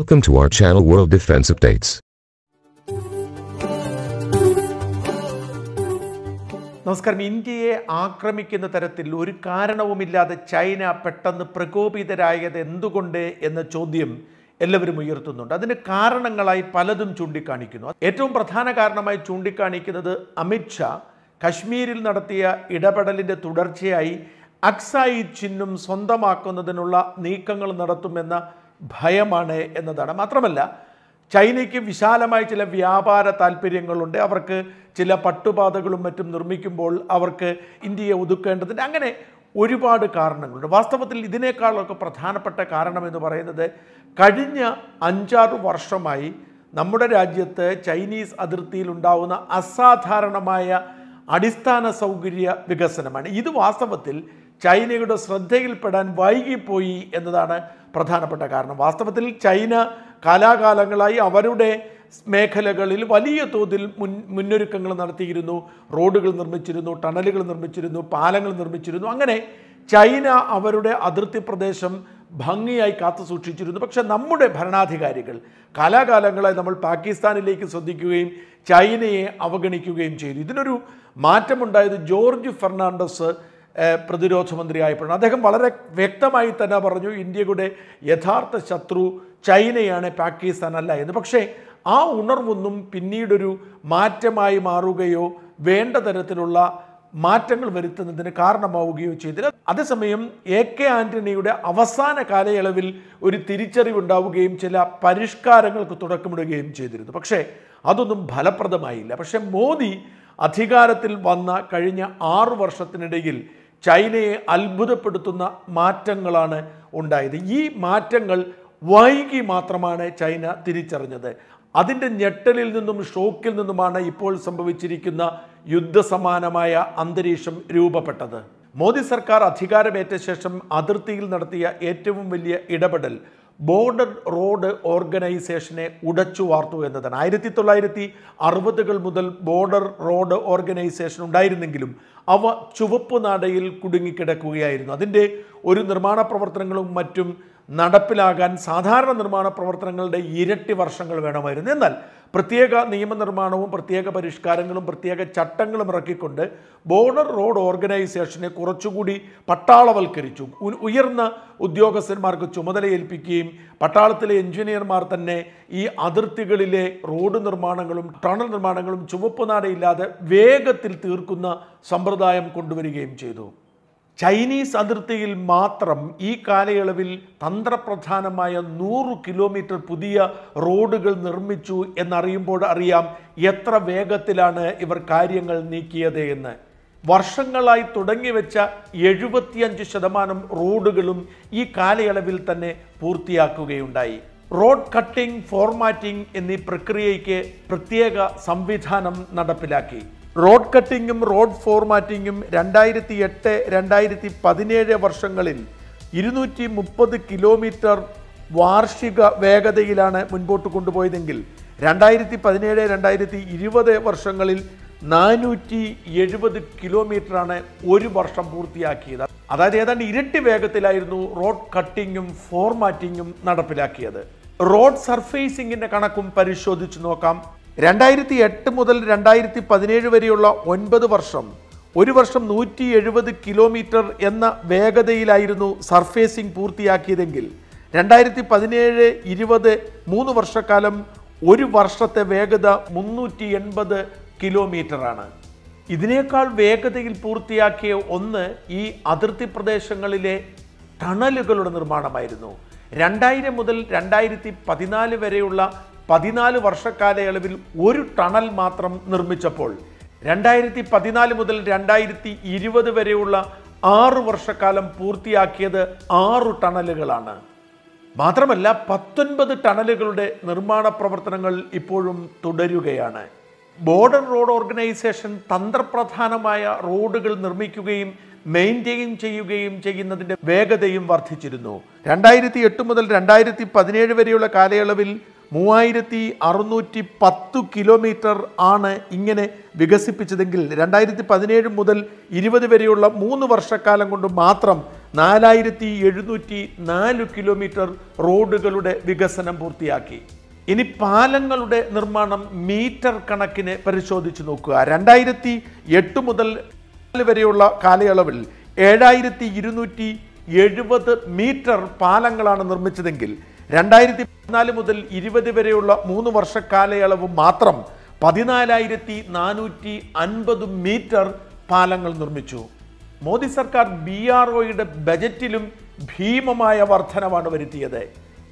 Welcome to our channel World Defense Updates. നമസ്കാരം ഇന്ത്യയെ ആക്രമിക്കുന്ന തരത്തിൽ ഒരു കാരണവുമില്ലാതെ ചൈന പെട്ടെന്ന് പ്രകോപിതരായത് എന്തുകൊണ്ട് എന്ന ചോദ്യം എല്ലാവരും ഉയർത്തുന്നുണ്ട് അതിന് കാരണങ്ങളായി പലതും ചൂണ്ടിക്കാണിക്കുന്നു ഏറ്റവും പ്രധാന കാരണമായി ചൂണ്ടിക്കാണിക്കുന്നത് അമിത്ഷാ കശ്മീരിൽ നടത്തിയ ഇടപെടലിൻ്റെ തുടർച്ചയായി അക്സായി ചിഹ്നം സ്വന്തമാക്കുന്നതിനുള്ള നീക്കങ്ങൾ നടത്തുമെന്ന ഭയമാണ് എന്നതാണ് മാത്രമല്ല ചൈനയ്ക്ക് വിശാലമായ ചില വ്യാപാര താല്പര്യങ്ങളുണ്ട് അവർക്ക് ചില പട്ടുപാതകളും മറ്റും നിർമ്മിക്കുമ്പോൾ അവർക്ക് ഇന്ത്യയെ ഒതുക്കേണ്ടതിൻ്റെ അങ്ങനെ ഒരുപാട് കാരണങ്ങളുണ്ട് വാസ്തവത്തിൽ ഇതിനേക്കാളൊക്കെ പ്രധാനപ്പെട്ട കാരണം എന്ന് പറയുന്നത് കഴിഞ്ഞ അഞ്ചാറ് വർഷമായി നമ്മുടെ രാജ്യത്ത് ചൈനീസ് അതിർത്തിയിൽ ഉണ്ടാവുന്ന അസാധാരണമായ അടിസ്ഥാന സൗകര്യ വികസനമാണ് ഇത് വാസ്തവത്തിൽ ചൈനയുടെ ശ്രദ്ധയിൽപ്പെടാൻ വൈകിപ്പോയി എന്നതാണ് പ്രധാനപ്പെട്ട കാരണം വാസ്തവത്തിൽ ചൈന കാലാകാലങ്ങളായി അവരുടെ മേഖലകളിൽ വലിയ തോതിൽ മുൻ മുന്നൊരുക്കങ്ങൾ നടത്തിയിരുന്നു റോഡുകൾ നിർമ്മിച്ചിരുന്നു ടണലുകൾ നിർമ്മിച്ചിരുന്നു പാലങ്ങൾ നിർമ്മിച്ചിരുന്നു അങ്ങനെ ചൈന അവരുടെ അതിർത്തി പ്രദേശം ഭംഗിയായി കാത്തു സൂക്ഷിച്ചിരുന്നു പക്ഷേ നമ്മുടെ ഭരണാധികാരികൾ കാലാകാലങ്ങളായി നമ്മൾ പാകിസ്ഥാനിലേക്ക് ശ്രദ്ധിക്കുകയും ചൈനയെ അവഗണിക്കുകയും ചെയ്തു ഇതിനൊരു മാറ്റമുണ്ടായത് ജോർജ് ഫെർണാണ്ടസ് പ്രതിരോധ മന്ത്രിയായപ്പോഴാണ് അദ്ദേഹം വളരെ വ്യക്തമായി തന്നെ പറഞ്ഞു ഇന്ത്യയുടെ യഥാർത്ഥ ശത്രു ചൈനയാണ് പാകിസ്ഥാൻ അല്ല എന്ന് പക്ഷേ ആ ഉണർവൊന്നും പിന്നീടൊരു മാറ്റമായി മാറുകയോ വേണ്ട തരത്തിലുള്ള മാറ്റങ്ങൾ വരുത്തുന്നതിന് കാരണമാവുകയോ ചെയ്തില്ല അതേസമയം എ കെ ആന്റണിയുടെ അവസാന കാലയളവിൽ ഒരു തിരിച്ചറിവുണ്ടാവുകയും ചില പരിഷ്കാരങ്ങൾക്ക് തുടക്കമിടുകയും ചെയ്തിരുന്നു പക്ഷേ അതൊന്നും ഫലപ്രദമായില്ല പക്ഷേ മോദി അധികാരത്തിൽ വന്ന കഴിഞ്ഞ ആറു വർഷത്തിനിടയിൽ ചൈനയെ അത്ഭുതപ്പെടുത്തുന്ന മാറ്റങ്ങളാണ് ഉണ്ടായത് ഈ മാറ്റങ്ങൾ വൈകി മാത്രമാണ് ചൈന തിരിച്ചറിഞ്ഞത് അതിൻ്റെ ഞെട്ടലിൽ നിന്നും ഷോക്കിൽ നിന്നുമാണ് ഇപ്പോൾ സംഭവിച്ചിരിക്കുന്ന യുദ്ധസമാനമായ അന്തരീക്ഷം രൂപപ്പെട്ടത് മോദി സർക്കാർ അധികാരമേറ്റ ശേഷം അതിർത്തിയിൽ നടത്തിയ ഏറ്റവും വലിയ ഇടപെടൽ ബോർഡർ റോഡ് ഓർഗനൈസേഷനെ ഉടച്ചു വാർത്തു എന്നതാണ് ആയിരത്തി തൊള്ളായിരത്തി അറുപതുകൾ മുതൽ ബോർഡർ റോഡ് ഓർഗനൈസേഷൻ ഉണ്ടായിരുന്നെങ്കിലും അവ ചുവപ്പ് നാടയിൽ കുടുങ്ങിക്കിടക്കുകയായിരുന്നു അതിൻ്റെ ഒരു നിർമ്മാണ പ്രവർത്തനങ്ങളും മറ്റും നടപ്പിലാകാൻ സാധാരണ നിർമ്മാണ പ്രവർത്തനങ്ങളുടെ ഇരട്ടി വർഷങ്ങൾ വേണമായിരുന്നു എന്നാൽ പ്രത്യേക നിയമനിർമ്മാണവും പ്രത്യേക പരിഷ്കാരങ്ങളും പ്രത്യേക ചട്ടങ്ങളും ഇറക്കിക്കൊണ്ട് ബോർഡർ റോഡ് ഓർഗനൈസേഷനെ കുറച്ചുകൂടി പട്ടാളവൽക്കരിച്ചു ഉയർന്ന ഉദ്യോഗസ്ഥന്മാർക്ക് ചുമതലയേൽപ്പിക്കുകയും പട്ടാളത്തിലെ എഞ്ചിനീയർമാർ തന്നെ ഈ അതിർത്തികളിലെ റോഡ് നിർമ്മാണങ്ങളും ടണൽ നിർമ്മാണങ്ങളും ചുവപ്പ് നാടയില്ലാതെ വേഗത്തിൽ തീർക്കുന്ന സമ്പ്രദായം കൊണ്ടുവരികയും ചെയ്തു ചൈനീസ് അതിർത്തിയിൽ മാത്രം ഈ കാലയളവിൽ തന്ത്രപ്രധാനമായ നൂറ് കിലോമീറ്റർ പുതിയ റോഡുകൾ നിർമ്മിച്ചു എന്നറിയുമ്പോൾ അറിയാം എത്ര വേഗത്തിലാണ് ഇവർ കാര്യങ്ങൾ നീക്കിയത് എന്ന് വർഷങ്ങളായി തുടങ്ങിവെച്ച എഴുപത്തിയഞ്ച് ശതമാനം റോഡുകളും ഈ കാലയളവിൽ തന്നെ പൂർത്തിയാക്കുകയുണ്ടായി റോഡ് കട്ടിംഗ് ഫോർമാറ്റിംഗ് എന്നീ പ്രക്രിയയ്ക്ക് പ്രത്യേക സംവിധാനം നടപ്പിലാക്കി റോഡ് കട്ടിങ്ങും റോഡ് ഫോർമാറ്റിങ്ങും രണ്ടായിരത്തി എട്ട് രണ്ടായിരത്തി പതിനേഴ് വർഷങ്ങളിൽ ഇരുന്നൂറ്റി മുപ്പത് കിലോമീറ്റർ വാർഷിക വേഗതയിലാണ് മുൻപോട്ട് കൊണ്ടുപോയതെങ്കിൽ രണ്ടായിരത്തി പതിനേഴ് രണ്ടായിരത്തി ഇരുപത് വർഷങ്ങളിൽ നാനൂറ്റി എഴുപത് കിലോമീറ്ററാണ് ഒരു വർഷം പൂർത്തിയാക്കിയത് അതായത് ഏതാണ്ട് ഇരട്ടി വേഗത്തിലായിരുന്നു റോഡ് കട്ടിങ്ങും ഫോർമാറ്റിങ്ങും നടപ്പിലാക്കിയത് റോഡ് സർഫേസിങ്ങിൻ്റെ കണക്കും പരിശോധിച്ചു നോക്കാം രണ്ടായിരത്തി എട്ട് മുതൽ രണ്ടായിരത്തി പതിനേഴ് വരെയുള്ള ഒൻപത് വർഷം ഒരു വർഷം നൂറ്റി എഴുപത് കിലോമീറ്റർ എന്ന വേഗതയിലായിരുന്നു സർഫേസിംഗ് പൂർത്തിയാക്കിയതെങ്കിൽ രണ്ടായിരത്തി പതിനേഴ് ഇരുപത് മൂന്ന് വർഷക്കാലം ഒരു വർഷത്തെ വേഗത മുന്നൂറ്റി എൺപത് കിലോമീറ്ററാണ് ഇതിനേക്കാൾ വേഗതയിൽ പൂർത്തിയാക്കിയ ഒന്ന് ഈ അതിർത്തി പ്രദേശങ്ങളിലെ ടണലുകളുടെ നിർമ്മാണമായിരുന്നു രണ്ടായിരം മുതൽ രണ്ടായിരത്തി പതിനാല് വരെയുള്ള പതിനാല് വർഷക്കാലയളവിൽ ഒരു ടണൽ മാത്രം നിർമ്മിച്ചപ്പോൾ രണ്ടായിരത്തി പതിനാല് മുതൽ രണ്ടായിരത്തി ഇരുപത് വരെയുള്ള ആറു വർഷക്കാലം പൂർത്തിയാക്കിയത് ആറു ടണലുകളാണ് മാത്രമല്ല പത്തൊൻപത് ടണലുകളുടെ നിർമ്മാണ പ്രവർത്തനങ്ങൾ ഇപ്പോഴും തുടരുകയാണ് ബോർഡർ റോഡ് ഓർഗനൈസേഷൻ തന്ത്രപ്രധാനമായ റോഡുകൾ നിർമ്മിക്കുകയും മെയിൻറ്റെയിൻ ചെയ്യുകയും ചെയ്യുന്നതിൻ്റെ വേഗതയും വർദ്ധിച്ചിരുന്നു രണ്ടായിരത്തി എട്ട് മുതൽ രണ്ടായിരത്തി പതിനേഴ് വരെയുള്ള കാലയളവിൽ മൂവായിരത്തി അറുന്നൂറ്റി പത്ത് കിലോമീറ്റർ ആണ് ഇങ്ങനെ വികസിപ്പിച്ചതെങ്കിൽ രണ്ടായിരത്തി പതിനേഴ് മുതൽ ഇരുപത് വരെയുള്ള മൂന്ന് വർഷക്കാലം കൊണ്ട് മാത്രം നാലായിരത്തി എഴുന്നൂറ്റി നാല് കിലോമീറ്റർ റോഡുകളുടെ വികസനം പൂർത്തിയാക്കി ഇനി പാലങ്ങളുടെ നിർമ്മാണം മീറ്റർ കണക്കിന് പരിശോധിച്ച് നോക്കുക രണ്ടായിരത്തി എട്ട് മുതൽ വരെയുള്ള കാലയളവിൽ ഏഴായിരത്തി ഇരുന്നൂറ്റി എഴുപത് മീറ്റർ പാലങ്ങളാണ് നിർമ്മിച്ചതെങ്കിൽ രണ്ടായിരത്തി പതിനാല് മുതൽ ഇരുപത് വരെയുള്ള മൂന്ന് വർഷ കാലയളവ് മാത്രം പതിനാലായിരത്തി നാനൂറ്റി അൻപത് മീറ്റർ പാലങ്ങൾ നിർമ്മിച്ചു മോദി സർക്കാർ ബി ആർ ഒയുടെ ബജറ്റിലും ഭീമമായ വർധനവാണ് വരുത്തിയത്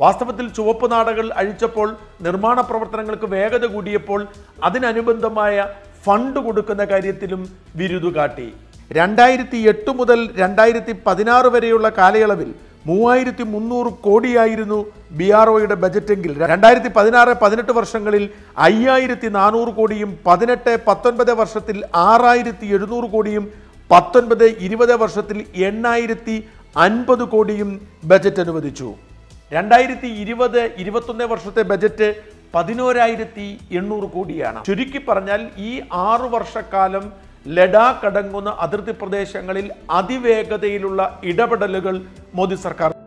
വാസ്തവത്തിൽ ചുവപ്പ് നാടകൾ അഴിച്ചപ്പോൾ നിർമ്മാണ പ്രവർത്തനങ്ങൾക്ക് വേഗത കൂടിയപ്പോൾ അതിനനുബന്ധമായ ഫണ്ട് കൊടുക്കുന്ന കാര്യത്തിലും വിരുതു കാട്ടി രണ്ടായിരത്തി എട്ട് മുതൽ രണ്ടായിരത്തി പതിനാറ് വരെയുള്ള കാലയളവിൽ മൂവായിരത്തി മുന്നൂറ് കോടിയായിരുന്നു ബി ആർ ഒയുടെ ബജറ്റെങ്കിൽ രണ്ടായിരത്തി പതിനാറ് പതിനെട്ട് വർഷങ്ങളിൽ അയ്യായിരത്തി നാനൂറ് കോടിയും പതിനെട്ട് പത്തൊൻപത് വർഷത്തിൽ ആറായിരത്തി എഴുന്നൂറ് കോടിയും പത്തൊൻപത് ഇരുപത് വർഷത്തിൽ എണ്ണായിരത്തി അൻപത് കോടിയും ബജറ്റ് അനുവദിച്ചു രണ്ടായിരത്തി ഇരുപത് ഇരുപത്തൊന്ന് വർഷത്തെ ബജറ്റ് പതിനോരായിരത്തി എണ്ണൂറ് കോടിയാണ് ചുരുക്കി പറഞ്ഞാൽ ഈ ആറു വർഷക്കാലം ലഡാക്ക് അടങ്ങുന്ന അതിർത്തി പ്രദേശങ്ങളിൽ അതിവേഗതയിലുള്ള ഇടപെടലുകൾ മോദി സർക്കാർ